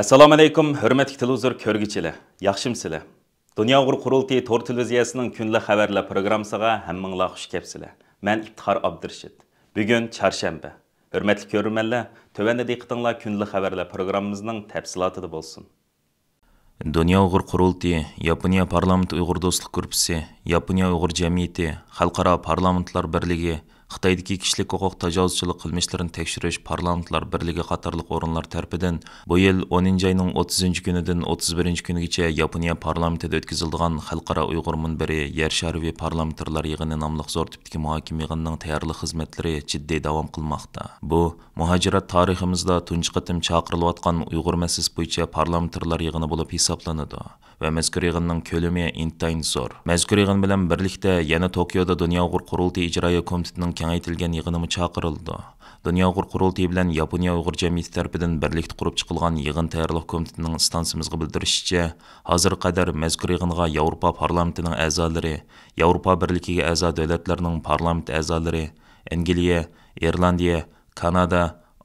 Әсалам әлейкім, үрметік тілуызыр көргечілі, яқшымсілі. Дүния ғұр құрылты Тор Телевизиясының күнлі қәбәрлі программсыға әммінгіла құш кепсілі. Мән Ибтхар Абдыршид. Бүгін чаршамбі. Үрметік көрімелі, төвенді дейқтыңла күнлі қәбәрлі программымызның тәпсілатыды болсын. Дүния ғұр құрылты Япония парламент ұйғырдослық күрпісі, Япония ұйғыр жәмейті, қалқара парламентлар бірлігі, Қытайдыки кишилик укук тажавузчылык кылмышларын текшериш парламентлар бірлігі катарлык орунлар тарпиден бұл йыл 10 айның 30 күніден 31 күнүгече Япония парламентиде өткізілдіған халықара уйгур мунбери Ер шарви парламентарлар йыгыны намлык зор типтики мухакиме йыгынынын даярлык хизметтери жиддий давам кылмакта. Бу мухажират тарыхыбызда тунчу кытым чакырылып аткан уйгур мәсьелеси боюнча парламентарлар йыгыны болуп хисапланыды ва мәзкур йыгынның көлөмү интайн зор. Мәзкур йыгын менен бирликте яна Токиода Дөнья уйгур курултайы ижрайы комитетінің кеңейтилген иығынымы чакырылды дүния ұғыр курултыы белән япония ұғыр җәмгыяте тарафыдан бірлікті құрып чыгылган иығын тәйярлык комитетының стансиямызга білдірішіше хәзер қадар мәзкур иығынға европа парламентінің әгъзалары европа берлегиге әза дәүләтләрнең парламент әгъзалары англия ирландия канада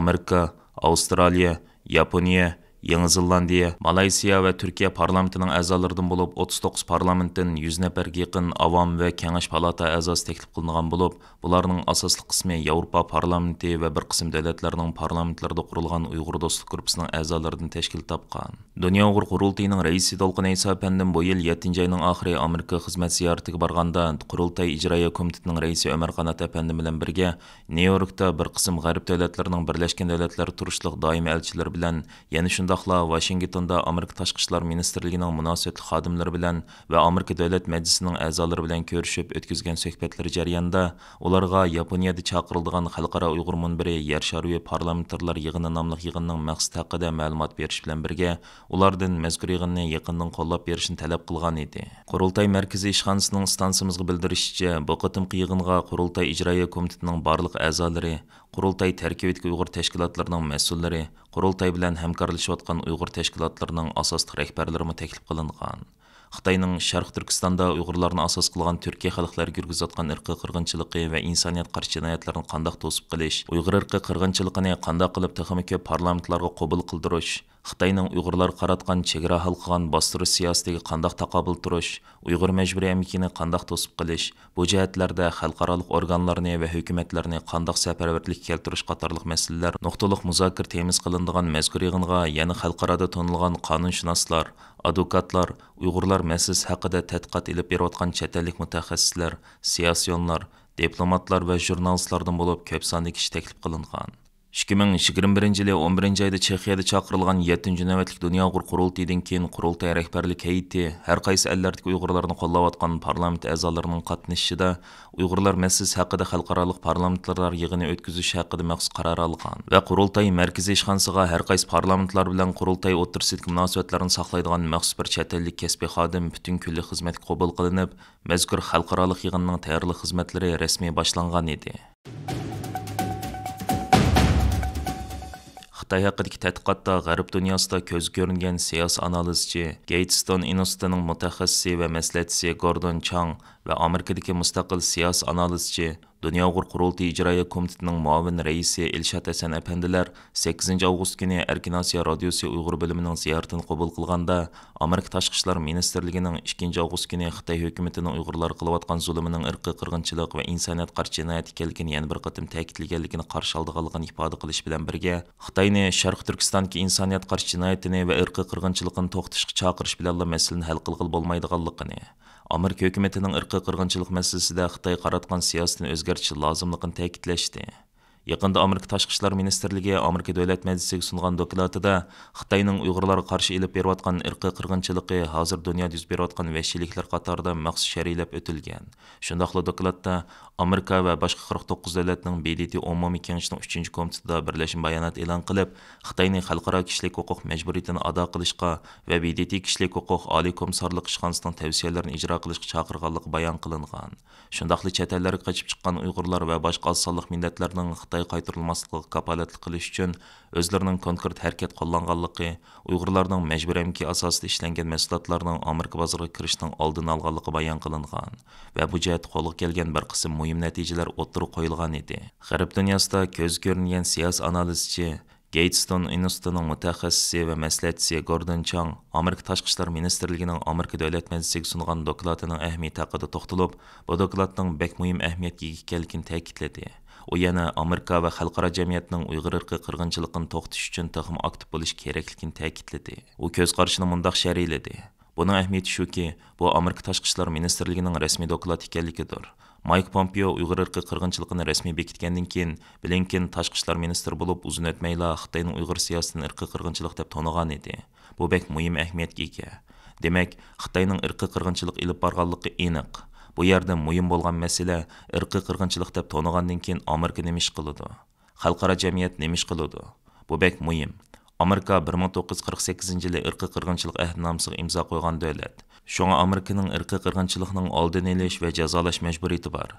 америка аустралия япония Яңы Зеландия, Малайзия ва Түркия парламентінің әзаларыдан болып 39 парламенттің 100 нәфәргә якын авам ва кәңәш палата әзасы тәклиф кылынган болып, буларның асаслық қысме Европа парламенты ва бір кысым дәүләтләрнең парламентларында құрылған уйгыр достлык группасының әзаларыдан тәшкил тапкан. Дөнья уйгыр курултыйның рәисе Толкын Айса пәндән бу 7 айның ахыры Америка хезмәт зиярәтегә барганда, курултай иҗрая комитетының рәисе өмір Канат әпәнде белән бергә Нью-Йоркта бер кысым гарип дәүләтләрнең Берләшкән Дәүләтләр турышлык даими элчиләре белән, яна شۇنداقلا ۋاشىنگتوندا Америка تاشقى министрлігінің مىنىستىرلىكىنىڭ مۇناسىۋەتلىك خادىملىرى بىلەن ۋە ئامېرىكا دۆلەت مەجلىسىنىڭ بىلەن كۆرۈشۈپ ئۆتكۈزگەن سۆھبەتلىرى جەريانىدا ئۇلارغا ياپونىيەدە چاقىرىلىدىغان خەلقئارا ئۇيغۇر مۇنبىرى يەر شارىۋى پارلامېنتارلار ناملىق يىغىننىڭ مەقسىتى ھەققىدە مەلۇمات بېرىش بىلەن بىرگە ئۇلاردىن مەزكۇر يىغىننى يېقىندىن قوللاپ بېرىشنى تەلەپ قىلغان ئىدى قۇرۇلتاي مەركىزىي ئىشخانىسىنىڭ ئىستانسىمىزغا بىلدۈرۈشىچە بۇ құрылтай тәркиб ұйғыр тәшкілатларының мәсулері, құрылтай білән һәмкарлашып ұйғыр тәшкілатларының асастық рәкбәрлерімі тәкіліп қылынған. Қытайның Шарқ Түркістанда ұйғырларын асас қылған Түркия халықлары жүргізіп жатқан ирқи қырғыншылықы ва инсаният қарсы жинаятларын қандақ тосып қилиш, ұйғыр ирқи қырғыншылығыны қандақ қылып тахымы көп парламентларға қобыл қылдырыш, Қытайның ұйғырлар қаратқан чегара халқыған бастыры сиясатыға қандақ тақабыл тұрыш, ұйғыр мәжбүрі әмекені қандақ тосып қилиш, бұл жайтларда халықаралық органларны ва хөкүмәтләрне қандақ сәпәрверлік келтіріш қатарлық мәселелер нұқтылық мұзакір теміз қылындыған мәзгүр яғынға, яны халықарада тонылған қанын шынаслар, advokatlar uyg'urlar məsələsisi haqida tədqiqat elib berayotgan chet ellik mutaxassislar siyosiyonlar diplomatlar va jurnalistlardan bo'lib ko'p sonli kishi taklif qilingan 2021 миң жыйырма биринчи жылы он айды айда чехияда чакырылган жетинчи нөөбөттүк дүйнө уйгур курултайдын кийин курултай рehberlik хейити ар кайсы элдердеги уйгурларны колдоп аткан парламент әзаларының катнашышында уйгурлар мәсьилеси хакында халыкаралык парламентлар йыгыны өткүзүш хакында махсус карар алган ва курултай марказий ишханасыга ар кайсы парламентлар менен курултай отурсыдык мунасабаттарын саклайдыган махсус бир чет элдик кесби хадим бүтүн күнлүк кызмат кабыл кылынып мезкур халыкаралык Xitay haqqındakı tədqiqatda Qərb dünyasında göz görünən siyasi analizçi Gatestone institutunun mütəxəssisi və məsləhətçisi Gordon Chang və Amerikadakı müstəqil siyasi analizçi Дөньяғыр Құрылты ижрайы комитетінің муавин рәйісі Элшат Әсән әпенділер, 8 август күні Әркен Асия радиосы ұйғыр бөлімінің зияртын қобыл қылғанда Америка ташқы Министерлігінің 2 август күні Қытай үкіметінің ұйғырлар қылуатқан зұлымының ырқы қырғыншылық ва инсаният қарсы жинаят екенлігін бір қытым тәкитлегенлігін қаршы алдығалығын қылыш білән бірге Қытайны Шарқ Түркістанки инсаният қарсы жинаятыны ва Amerika hökumətinin irqi қырғыншылық məsələsində Xitay qaratqan siyasətini özgərtiş lazımlığını təkidləşdi. Yaqında Amerika Tashqi ishlar ministrligi Amerika Davlat Majlisiga sunğan dokladida Xitoyning Uyg'urlarga qarshi ilib berayotgan irqiy qirg'inchiligi hozir dunyoda yuz berayotgan vahshiyliklar qatorida maxsus sharhlab o'tilgan. amerika va boshqa qirq to'qqiz davlatning bdt umumiy kengashining uchinchi komitetida birlashma bayonot e'lon qilib xitoyning xalqaro kishilik huquq majburiyatini ado qilishga va bdt kishilik huquq oliy komissarlik ishxonasining tavsiyalarini ijro qilishga chaqirganlik bayon qilingan shundoqli chet ellarga qochib chiqqan uyg'urlar va boshqa oz millatlarning xitoy qaytarilmasligiga kapolatlik qilish uchun o'zlarining konkret harakat qo'llanganligi uyg'urlarning majburamki asosida ishlangan mahsulotlarning amerika bozoriga kirishining oldini olganligi bayon qilingan va bu jihat qo'lga kelgan bir qism muhim natijalar o'ttirib qo'yilgan edi g'arb dunyosida ko'z ko'ringan siyos analizchi Гейтстон институтының мутахассисы ва мәслихатчысы Гордон Чанг Америка ташқы ишләр министрлыгының Америка дәүләт мәҗлесегә сунган докладының әһмияте хакында токталып, бу докладның бәк мөһим әһмияткә ие икәнлеген тәэкидләде. u yana amerika va xalqaro jamiyatning uyg'ur irqi qirg'inchiligini to'xtatish uchun taxmin aktiv bo'lish kerakligini ta'kidladi u ko'z qarashini mundoq shariyladi buning ahamiyati shuki bu amerika tashqi ishlar ministrligining rasmiy dokladi ekanligidir майк помпео ұйғыр ырқы қырғыншылығын ресми бекіткеннен кейін блинкен ташкы министрі болып болуп узун өтмөйла кытайдын ұйғыр саясатын ырқы қырғыншылық деп тоныған еді бұл бек мұйым әһмиятке ээ демек қытайның ырқы қырғыншылық іліп барганлыгы эниқ бұл жерде мұйым болған мәселе ырқы қырғыншылық деп тонығаннан кейін америка немеш қылуды халықара жамият немеш қылуды бұл бек мұйым америка 1948 миң тогуз қырғыншылық сегизинчи жылы имза қойған дөөлөт Шоңа Американың ирқи қырғынчылықның алдын елеш ва жазалаш мәжбүриеті бар.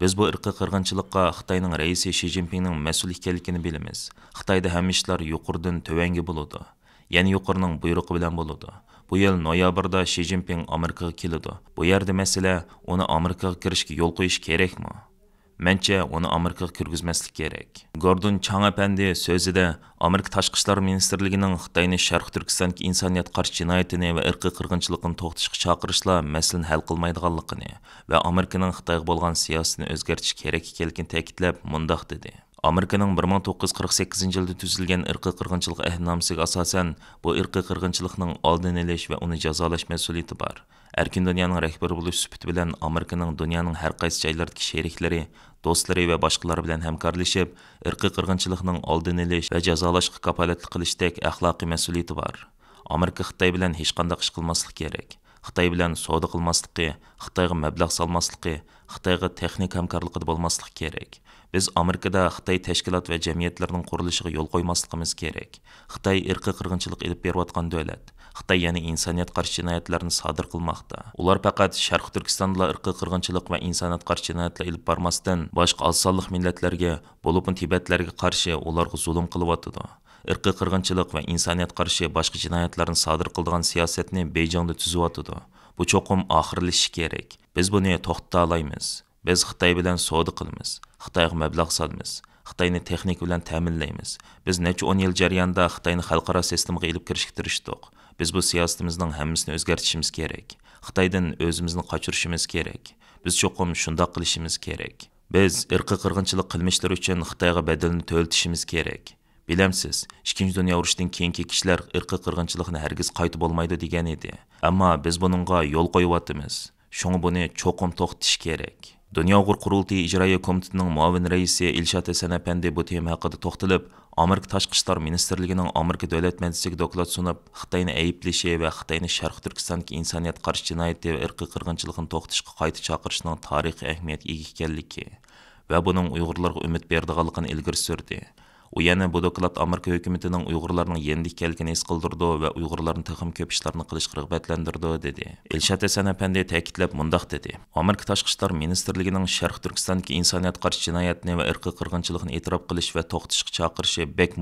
Біз бұл ирқи қырғынчылыққа Қытайның рәйісі Ши Цзиньпиннің мәсулік екенлігін білеміз. Қытайда һәм ишләр төвәңгі болуды. болады. Яни юқырның буйрығы белән болады. Бу ел ноябрда Ши Цзиньпин Америкаға келеді. Бу ерде мәсьәлә оны Америкаға киришке yo'l керек kerakmi? mancha uni Amerika kirgizmaslik kerak gordon chang apandi so'zida amerika tashqi ishlar ministrligining xitoyni sharq turkistondagi insoniyat qarshi jinoyatini va irqiy qirg'inchilikni to'xtatishga chaqirishla masalani hal qilmaydiganligini va amerikaning xitoyga bo'lgan siyosatini o'zgartirish kerak ekanligini ta'kidlab mundoq dedi Amerikaның 1948 елда төзелгән ирқи қырғынчылық әһнамсыга асасан, бу ирқи қырғынчылықның алдын элеш ва уны жазалаш мәсъулияте бар. Әркин дөньяның рәхбәре булу сүпәте белән Американың дөньяның һәр кайсы җайлардагы шәрикләре достары ва башкалар белән хәмкәрләшеп, ирқи кыргынчылыкның алдын элеш ва җәзалашка капалатлык кылыштак әхлакый мәсъулияте бар. Америка Хытай белән һеч кандай эш кылмаслык керек. Хытай белән сауда кылмаслыгы, Хытайга мәбләг салмаслыгы, Хытайга техник хәмкәрлыгы булмаслык керек. Без Америкада Хытай тәшкилат ва җәмгыятьләрнең курылышыга юл коймаслыгыбыз керек. Хытай ирқи кыргынчылык алып берип аткан дәүләт. xitoy yana insoniyat qarshi jinoyatlarni sodir qilmoqda ular faqat sharq turkistonda irqiy qirg'inchilik va insoniyat qarshi jinoyatlar ilib bormasdan boshqa ozsonliq millatlarga bo'lib tibatlarga qarshi ularga zulm qilyotidi irqiy qirg'inchilik va insoniyat qarshi boshqa jinoyatlarni sodir qildigan siyosatni bejongda tuzyotidi bu cho'qim oxirlashi kerak biz buni to'xtata olmaymiz biz xitoy bilan savdo qilamiz xitoyga mablag' solamiz xitoyni texnik bilan ta'minlaymiz biz necha o'n yil jarayonida xitoyni xalqaro sistemaga ilib kirishga tirishdik біз бұл сиясатымыздың һәммәсін өзгәртішіміз керек қытайдан өзімізді қачырышымыз керек біз чоқым шұнда қылышымыз керек біз ирқи қырғыншылық қылмышлар үшін қытайға бәділін төлтішіміз керек bilamsiz ikkinchi dunyo urushidan keyingi kishilar irqiy qirg'inchilikni hargiz qaytib bo'lmaydi degan edi ammo biz buningga yo'l qo'yyotimiz buni cho'qim to'xtatish kerak dunyo qurultiyi ijroiya komitetining muavin raisi bu tema haqida to'xtalib Америка ташқыштар иштар министрлигинин Америка Davlat мәдісігі доклад сунуп, Хитаени айыптеши ва Хитаени Шарқ инсаният қарш жинайды ва қырғыншылығын тоқтышқы қайты қайты тарих тарихи әхмет Вә бұның ұйғырларғы үміт үміт үлгір сүрді u yana budoklat amerika hukumatining uyg'urlarning yendek ekanligini his qildirdi va uyg'urlarni taxim ko'p ishlarni qilishga dedi elshad asanapandi ta'kidlab mundoq dedi amerika tashqi ishlar ministrligining sharq turkistondagi insoniyat qarshi jinoyatni va irqiy qirg'inchilikni qilish va to'xtatishga chaqirishi bek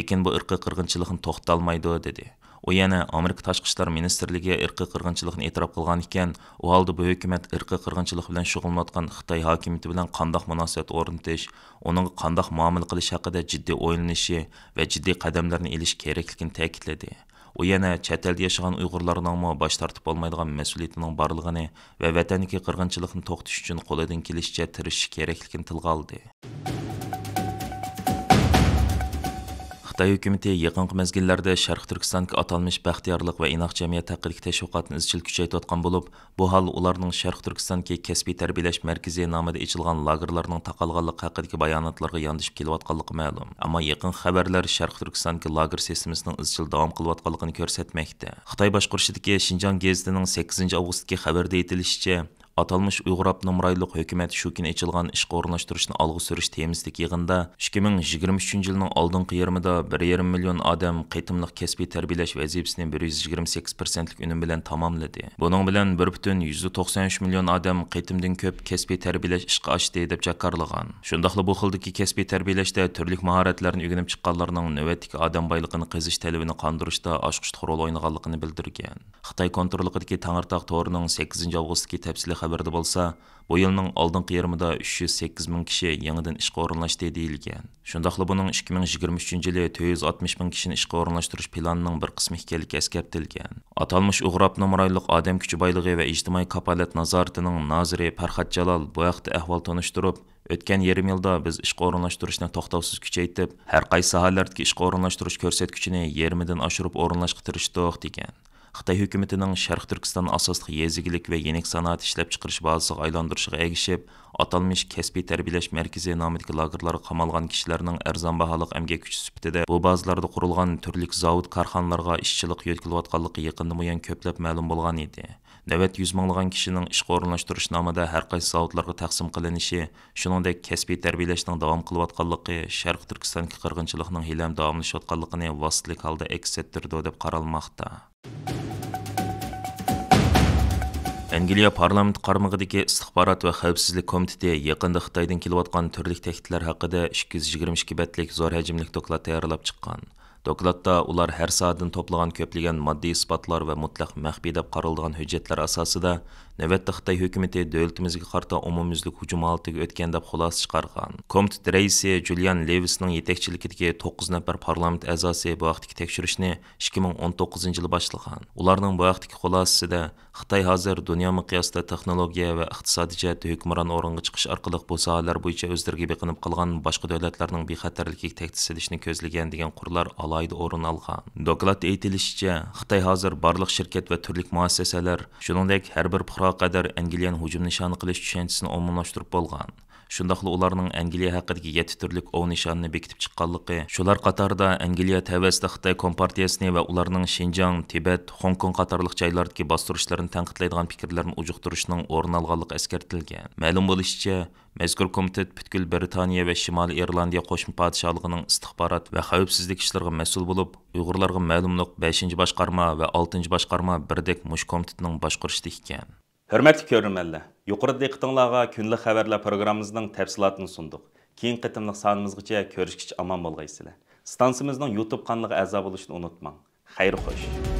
lekin bu irqiy dedi u yana amerika tashqi ishlar ministrligi irqiy qirg'inchilikni e'tirof qilgan ekan u holda bu hukumat irqiy qirg'inchilik bilan shug'ullanayotgan xitoy hokimiyati bilan qandoq munosabat o'rnatish uning qandoq muomala qilish haqida jiddiy o'ylanishi va jiddiy qadamlarni elish kerakligini ta'kidladi u yana chet elda yashagan uyg'urlarningmi bosh tortib bo'lmaydigan mas'uliyatining borligini va vataniki qirg'inchilikni to'xtatish uchun qo'lidan kelishicha tirishish kerakligini tilga oldi xitoy hukumati yaqinqi mezgillarda sharq turkistonga atalmish baxtiyorlik va inoq jamiyat haqidagi tashviqotni izchil kuchaytayotgan bo'lib bu hol ularning sharq turkistonga kasbiy tarbiyalash markazi nomida ichilgan lagerlarning taqalganligi haqidagi bayonotlarga yondashib kelayotganligi ma'lum ammo yaqin xabarlar sharq turkistondagi lager sistemasining izchil davom qilayotganligini ko'rsatmoqda xitoy boshqurishidagi shinjong gezitining sakkizinchi avgustdagi xabarda aytilishicha аталмыш уйгур абномрайлык hökүмәт şu күн эчилган ишке орныштырышны алгы сүрүш темиздик йыгында 2023 жылдын алдын ярымында 1,5 миллион адам кайтымлык кәсби тәрбияләш вазифасен 128%лик үнем белән тамамлады. Буның белән 1,193 миллион адам кайтымдан көп кеспей тәрбияләш ишке ашты деп чакырылган. Шундыйлы бу хилдәге кеспей тәрбияләштә түрлік маһаратларны үгенеп чыкканларның нәүәттәге адам байлыгын қызыш талабын кандырышта ашкыч роль ойнаганлыгын белдергән. Хытай контрорлыгындагы Таңартак торының 8 августдагы тәфсилий xabarda bo'lsa bu yilning oldingi yarmida 308 ming kishi yangidan ishga o'rinlashdi deyilgan shundoqla buning 2023 yili 460 ming kishini ishga o'rinlashtirish planining bir qismi ekanligi eskartilgan atalmish ugrab nomrayliq odam kuchi boyligi va ijtimoiy kapolat nazoratining noziri farhad jalol bu haqda ahvol tanishtirib o'tgan ярым елда біз ішқы орынлаштырышны тоқтаусыз күчейтіп, әр қай сахалардық ішқы орынлаштырыш көрсеткішіне 20-ден ашырып орынлашқы degan Қытай хөкүмәтенең Шарқ Түркістан асастық езігілік ва енек санаат ішіліп чықырыш базасыга айландырышыға әгішіп, аталмыш кәспей тәрбілеш мәркізе намидәге лагырлары қамалған кішілерінің арзан баһалык әмге күші сүптедә бу базаларда құрылған түрлік зауыт қарханларға ишчилек йөткилеп атканлыгы якында муян көпләп мәлім болған еді. Нәвәт 100 меңләгән кішінің іш орынлаштырыш намыда һәр кайсы заводларга тәкъсим кылынышы, шуныңдәк кәспей тәрбейләшінің давам кылып атканлыгы Шәрқ Түркстанга кыргынчылыкның һәлем дәвамлашып атканлыгын васытлык халда әкс эттерде дип Angliya parlament qarmig'idagi istixborot va xavfsizlik komiteti yaqinda Xitoydan kelayotgan turli tahdidlar haqida 222 betlik zo'r hajmli doklad tayyorlab chiqqan. Dokladda ular har soatdan to'plagan ko'plagan moddiy isbotlar va mutlaq maxfiy deb qaraladigan hujjatlar asosida navbatda xitoy hukumati davlatimizga qarta umumyuzlik hujum holatiga o'tgan deb xulosa chiqargan komitet raisi julian levisning yetakchiligidagi to'qqiz nafar parlament a'zosi bu vaqtdagi tekshirishni ikki ming o'n to'qqizinchi yili boshlagan ularning bu vaqtdagi xulosasida xitoy hozir dunyo miqyosida texnologiya va iqtisodiy jihatda hukmron o'ringa chiqish orqali bu sohalar bo'yicha o'zlariga biqinib qolgan boshqa davlatlarning bexatarligiga tahdid silishni ko'zlagan degan qurlar alohida o'rin olgan dokladda aytilishicha xitoy hozir barliq shirkat va turli muassasalar shuningdek har bir ошолорго кадар англиянын hujum нишаны кылыш түшөнчүсүн омумлаштырып болгон shundoqla ularning angliya haqidagi yetti turlik ov nishonini bekitib chiqqanligi shular qatorida angliya tavasida xitoy kompartiyasini va ularning tibat kong qatorliq joylardagi bostirishlarini tanqidlaydigan fikrlarni ujuqtirishning o'rin olganligi eskartilgan ma'lum bo'lishicha mazkur komitet butkul britaniya va shimoliy irlandiya qo'shma podshohligining istixborot va xavfsizlik ishlariga mas'ul bo'lib uyg'urlarga ma'lumliq beshinchi boshqarma va oltinchi boshqarma birdek mush boshqarishida ekan Құрметті көрімелі, үйқұрды қытыңлаға күнлі қабарлы программызның тәпсілатын сұндық. Кейін қытымлық санымызғыча көрішкіч аман болғайсылы. Станцымыздың YouTube қанлығы әзабыл үшін ұнытмаң. Қайр қош!